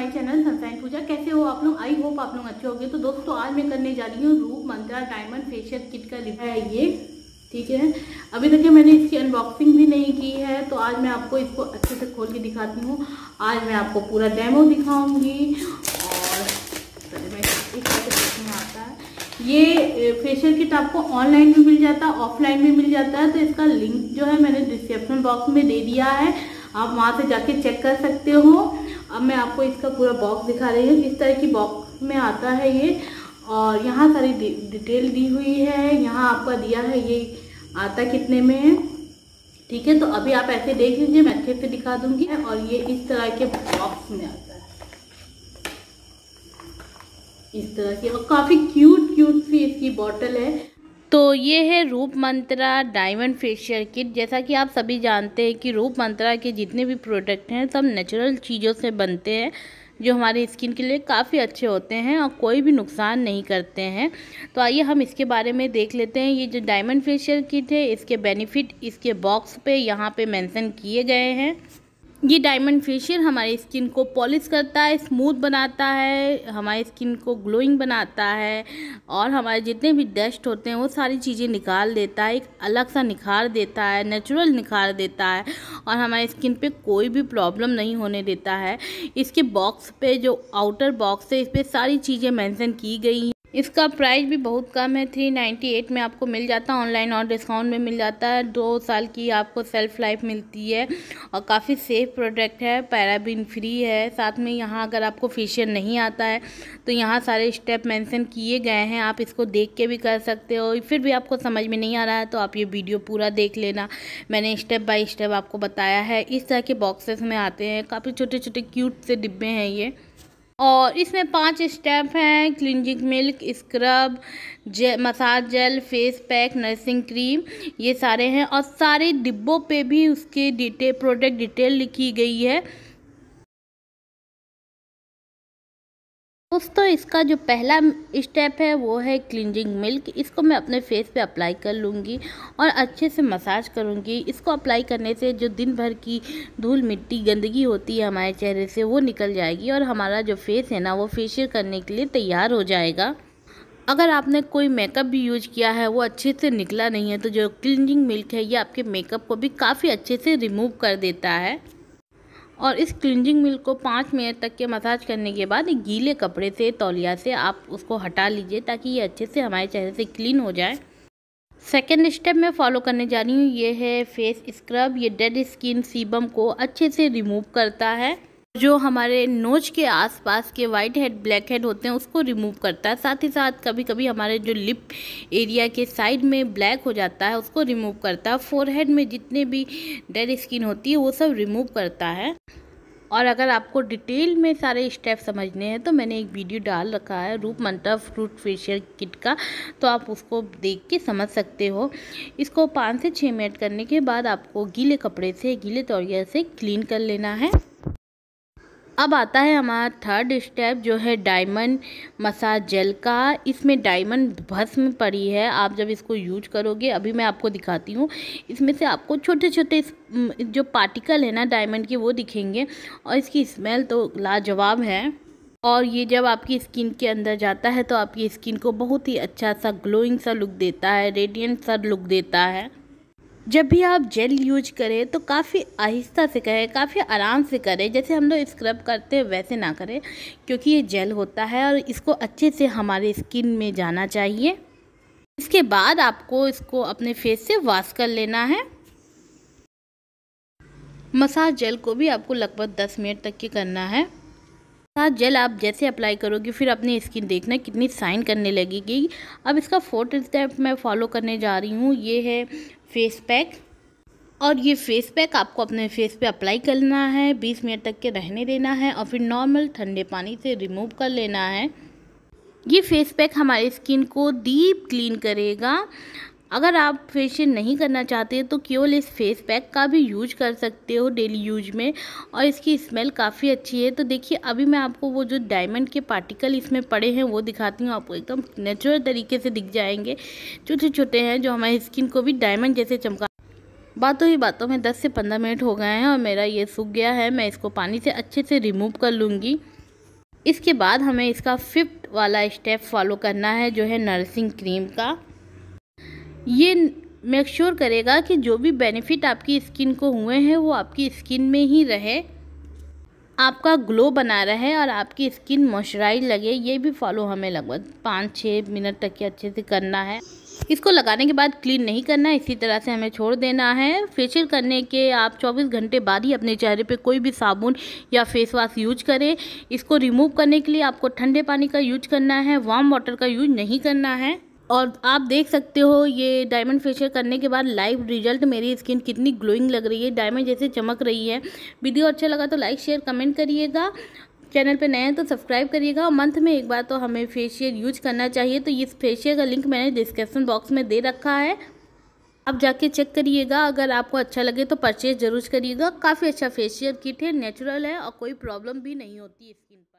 my channel sunshine पूजा कैसे हो आप लोग आई होप आप लोग अच्छे होंगे तो दोस्तों आज मैं करने जा रही हूँ रूप मंत्रा डायमंड फेशियल किट का लिखा है ये ठीक है अभी तक मैंने इसकी अनबॉक्सिंग भी नहीं की है तो आज मैं आपको इसको अच्छे से खोल के दिखाती हूँ आज मैं आपको पूरा डेमो दिखाऊंगी और ये फेशियल किट आपको ऑनलाइन भी मिल जाता है ऑफलाइन भी मिल जाता है तो इसका लिंक जो है मैंने डिस्क्रिप्शन बॉक्स में दे दिया है आप वहाँ से जाके चेक कर सकते हो अब मैं आपको इसका पूरा बॉक्स दिखा रही हूँ किस तरह की बॉक्स में आता है ये और यहाँ सारी डि डिटेल दी हुई है यहाँ आपका दिया है ये आता कितने में है ठीक है तो अभी आप ऐसे देख लीजिए मैं अच्छे से दिखा दूंगी और ये इस तरह के बॉक्स में आता है इस तरह की और काफ़ी क्यूट क्यूट सी इसकी बॉटल है तो ये है रूप मंत्रा डायमंड फेशियल किट जैसा कि आप सभी जानते हैं कि रूप मंत्रा के जितने भी प्रोडक्ट हैं सब नेचुरल चीज़ों से बनते हैं जो हमारी स्किन के लिए काफ़ी अच्छे होते हैं और कोई भी नुकसान नहीं करते हैं तो आइए हम इसके बारे में देख लेते हैं ये जो डायमंड फेशियल किट है इसके बेनिफिट इसके बॉक्स पे यहाँ पे मेंशन किए गए हैं ये डायमंड फेशियल हमारी स्किन को पॉलिश करता है स्मूथ बनाता है हमारी स्किन को ग्लोइंग बनाता है और हमारे जितने भी डस्ट होते हैं वो सारी चीज़ें निकाल देता है एक अलग सा निखार देता है नेचुरल निखार देता है और हमारे स्किन पे कोई भी प्रॉब्लम नहीं होने देता है इसके बॉक्स पे जो आउटर बॉक्स है इस पर सारी चीज़ें मैंसन की गई हैं इसका प्राइस भी बहुत कम है थ्री नाइन्टी एट में आपको मिल जाता है ऑनलाइन और डिस्काउंट में मिल जाता है दो साल की आपको सेल्फ लाइफ मिलती है और काफ़ी सेफ प्रोडक्ट है पैराबिन फ्री है साथ में यहाँ अगर आपको फेशियल नहीं आता है तो यहाँ सारे स्टेप मेंशन किए गए हैं आप इसको देख के भी कर सकते हो फिर भी आपको समझ में नहीं आ रहा है तो आप ये वीडियो पूरा देख लेना मैंने स्टेप बाई स्टेप आपको बताया है इस तरह के बॉक्सेस में आते हैं काफ़ी छोटे छोटे क्यूट से डिब्बे हैं ये और इसमें पांच स्टेप हैं क्लिनजिंग मिल्क स्क्रब जे massage gel face pack nourishing cream ये सारे हैं और सारे डिब्बों पे भी उसके डिटेल प्रोडक्ट डिटेल लिखी गई है दोस्तों इसका जो पहला स्टेप है वो है क्लिनजिंग मिल्क इसको मैं अपने फेस पे अप्लाई कर लूँगी और अच्छे से मसाज करूँगी इसको अप्लाई करने से जो दिन भर की धूल मिट्टी गंदगी होती है हमारे चेहरे से वो निकल जाएगी और हमारा जो फेस है ना वो फेशियल करने के लिए तैयार हो जाएगा अगर आपने कोई मेकअप भी यूज किया है वो अच्छे से निकला नहीं है तो जो क्लिनजिंग मिल्क है ये आपके मेकअप को भी काफ़ी अच्छे से रिमूव कर देता है और इस क्लिनजिंग मिल्क को पाँच मिनट तक के मसाज करने के बाद गीले कपड़े से तौलिया से आप उसको हटा लीजिए ताकि ये अच्छे से हमारे चेहरे से क्लीन हो जाए सेकेंड स्टेप मैं फॉलो करने जा रही हूँ ये है फेस स्क्रब ये डेड स्किन सीबम को अच्छे से रिमूव करता है जो हमारे नोज के आसपास के वाइट हेड ब्लैक हेड होते हैं उसको रिमूव करता है साथ ही साथ कभी कभी हमारे जो लिप एरिया के साइड में ब्लैक हो जाता है उसको रिमूव करता है फोरहेड में जितने भी डेड स्किन होती है वो सब रिमूव करता है और अगर आपको डिटेल में सारे स्टेप समझने हैं तो मैंने एक वीडियो डाल रखा है रूप मंत्र फ्रूट फेशियल किट का तो आप उसको देख के समझ सकते हो इसको पाँच से छः मिनट करने के बाद आपको गीले कपड़े से गीले तौलिया से क्लीन कर लेना है अब आता है हमारा थर्ड स्टेप जो है डायमंड मसाज जेल का इसमें डायमंड भस्म पड़ी है आप जब इसको यूज करोगे अभी मैं आपको दिखाती हूँ इसमें से आपको छोटे छोटे जो पार्टिकल है ना डायमंड के वो दिखेंगे और इसकी स्मेल तो लाजवाब है और ये जब आपकी स्किन के अंदर जाता है तो आपकी स्किन को बहुत ही अच्छा सा ग्लोइंग सा लुक देता है रेडियंट सा लुक देता है जब भी आप जेल यूज करें तो काफ़ी आहिस्ता से करें काफ़ी आराम से करें जैसे हम लोग स्क्रब करते हैं वैसे ना करें क्योंकि ये जेल होता है और इसको अच्छे से हमारे स्किन में जाना चाहिए इसके बाद आपको इसको अपने फेस से वॉश कर लेना है मसाज जेल को भी आपको लगभग दस मिनट तक के करना है मसाज जेल आप जैसे अप्लाई करोगे फिर अपनी स्किन देखना कितनी साइन करने लगेगी अब इसका फोर्थ स्टेप मैं फॉलो करने जा रही हूँ ये है फेस पैक और ये फेस पैक आपको अपने फेस पे अप्लाई करना है 20 मिनट तक के रहने देना है और फिर नॉर्मल ठंडे पानी से रिमूव कर लेना है ये फेस पैक हमारे स्किन को डीप क्लीन करेगा अगर आप फेशियल नहीं करना चाहते तो केवल इस फेस पैक का भी यूज कर सकते हो डेली यूज में और इसकी स्मेल काफ़ी अच्छी है तो देखिए अभी मैं आपको वो जो डायमंड के पार्टिकल इसमें पड़े हैं वो दिखाती हूँ आपको एकदम नेचुरल तरीके से दिख जाएंगे छोटे छोटे हैं जो हमारी स्किन को भी डायमंड जैसे चमका बातों ही बातों में 10 से 15 मिनट हो गए हैं और मेरा ये सूख गया है मैं इसको पानी से अच्छे से रिमूव कर लूँगी इसके बाद हमें इसका फिफ्थ वाला स्टेप फॉलो करना है जो है नर्सिंग क्रीम का ये मेक श्योर sure करेगा कि जो भी बेनिफिट आपकी स्किन को हुए हैं वो आपकी स्किन में ही रहे आपका ग्लो बना रहे और आपकी स्किन मॉइस्चराइज लगे ये भी फॉलो हमें लगभग पाँच छः मिनट तक के अच्छे से करना है इसको लगाने के बाद क्लीन नहीं करना है इसी तरह से हमें छोड़ देना है फेशियल करने के आप 24 घंटे बाद ही अपने चेहरे पे कोई भी साबुन या फेस वाश यूज करें इसको रिमूव करने के लिए आपको ठंडे पानी का यूज करना है वार्म वाटर का यूज नहीं करना है और आप देख सकते हो ये डायमंड फेशियल करने के बाद लाइव रिजल्ट मेरी स्किन कितनी ग्लोइंग लग रही है डायमंड जैसे चमक रही है वीडियो अच्छा लगा तो लाइक शेयर कमेंट करिएगा चैनल पे नए हैं तो सब्सक्राइब करिएगा और मंथ में एक बार तो हमें फेशियल यूज करना चाहिए तो इस फेशियल का लिंक मैंने डिस्क्रिप्सन बॉक्स में दे रखा है आप जाके चेक करिएगा अगर आपको अच्छा लगे तो परचेज जरूर करिएगा काफ़ी अच्छा फेशियल किट है नेचुरल है और कोई प्रॉब्लम भी नहीं होती स्किन